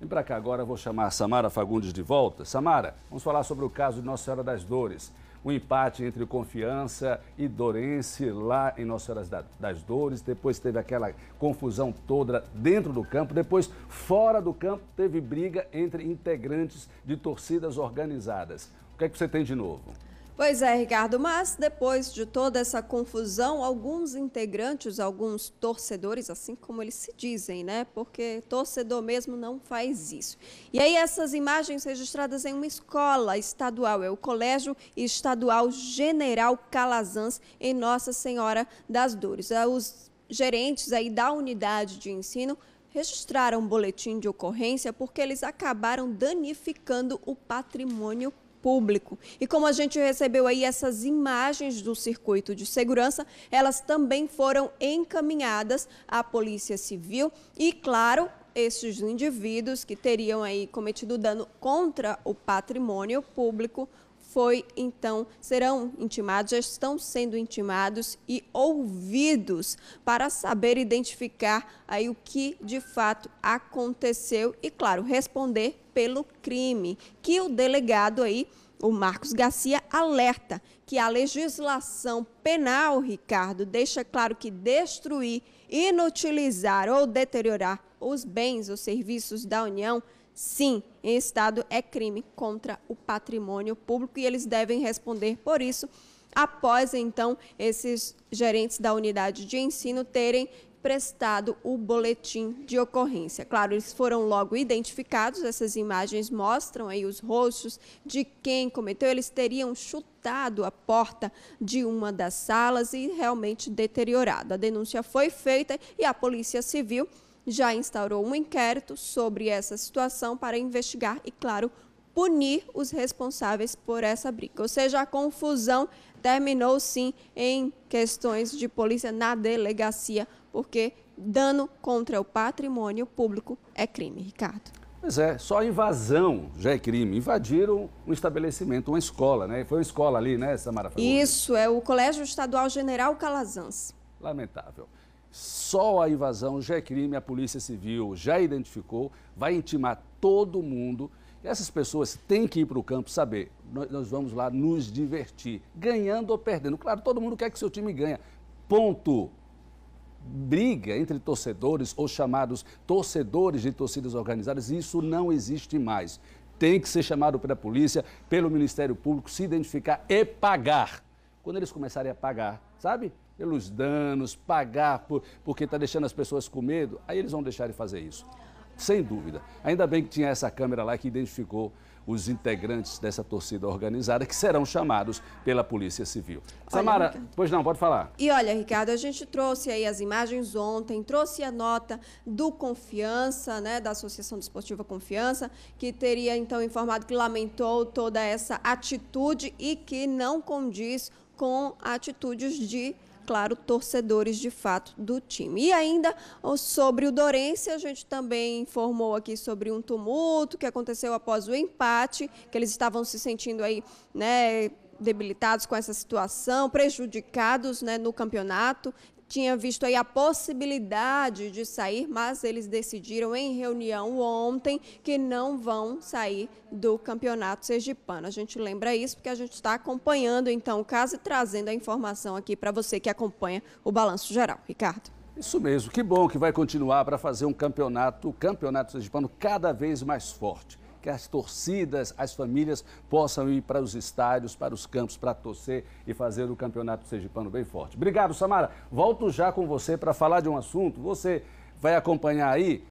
Vem para cá agora, vou chamar a Samara Fagundes de volta. Samara, vamos falar sobre o caso de Nossa Senhora das Dores. O empate entre Confiança e Dorense lá em Nossa Senhora das Dores. Depois teve aquela confusão toda dentro do campo. Depois, fora do campo, teve briga entre integrantes de torcidas organizadas. O que é que você tem de novo? Pois é, Ricardo, mas depois de toda essa confusão, alguns integrantes, alguns torcedores, assim como eles se dizem, né? Porque torcedor mesmo não faz isso. E aí essas imagens registradas em uma escola estadual, é o Colégio Estadual General Calazans em Nossa Senhora das Dores. É, os gerentes aí da unidade de ensino registraram um boletim de ocorrência porque eles acabaram danificando o patrimônio público. E como a gente recebeu aí essas imagens do circuito de segurança, elas também foram encaminhadas à Polícia Civil e, claro, esses indivíduos que teriam aí cometido dano contra o patrimônio público foi então serão intimados, já estão sendo intimados e ouvidos para saber identificar aí o que de fato aconteceu e claro, responder pelo crime que o delegado aí o Marcos Garcia alerta que a legislação penal, Ricardo, deixa claro que destruir, inutilizar ou deteriorar os bens ou serviços da União sim, em Estado é crime contra o patrimônio público e eles devem responder por isso após, então, esses gerentes da unidade de ensino terem prestado o boletim de ocorrência. Claro, eles foram logo identificados, essas imagens mostram aí os rostos de quem cometeu, eles teriam chutado a porta de uma das salas e realmente deteriorado. A denúncia foi feita e a Polícia Civil já instaurou um inquérito sobre essa situação para investigar e, claro, punir os responsáveis por essa briga. Ou seja, a confusão terminou sim em questões de polícia na delegacia, porque dano contra o patrimônio público é crime, Ricardo. Pois é, só invasão já é crime. Invadiram um estabelecimento, uma escola, né? Foi uma escola ali, né, Samara? Isso, é o Colégio Estadual General Calazans. Lamentável. Só a invasão já é crime, a Polícia Civil já identificou, vai intimar todo mundo. E essas pessoas têm que ir para o campo saber, nós vamos lá nos divertir, ganhando ou perdendo. Claro, todo mundo quer que seu time ganhe. Ponto briga entre torcedores ou chamados torcedores de torcidas organizadas, isso não existe mais. Tem que ser chamado pela polícia, pelo Ministério Público, se identificar e pagar. Quando eles começarem a pagar, sabe? pelos danos, pagar por, porque está deixando as pessoas com medo, aí eles vão deixar de fazer isso. Sem dúvida. Ainda bem que tinha essa câmera lá que identificou os integrantes dessa torcida organizada que serão chamados pela Polícia Civil. Samara, olha, pois não, pode falar. E olha, Ricardo, a gente trouxe aí as imagens ontem, trouxe a nota do Confiança, né, da Associação Desportiva Confiança, que teria então informado que lamentou toda essa atitude e que não condiz com atitudes de claro, torcedores de fato do time. E ainda oh, sobre o Dorense, a gente também informou aqui sobre um tumulto que aconteceu após o empate, que eles estavam se sentindo aí, né, debilitados com essa situação, prejudicados né, no campeonato tinha visto aí a possibilidade de sair, mas eles decidiram em reunião ontem que não vão sair do campeonato sergipano. A gente lembra isso porque a gente está acompanhando então o caso e trazendo a informação aqui para você que acompanha o balanço geral. Ricardo. Isso mesmo, que bom que vai continuar para fazer um campeonato, o campeonato sergipano cada vez mais forte que as torcidas, as famílias possam ir para os estádios, para os campos, para torcer e fazer o campeonato sergipano bem forte. Obrigado, Samara. Volto já com você para falar de um assunto. Você vai acompanhar aí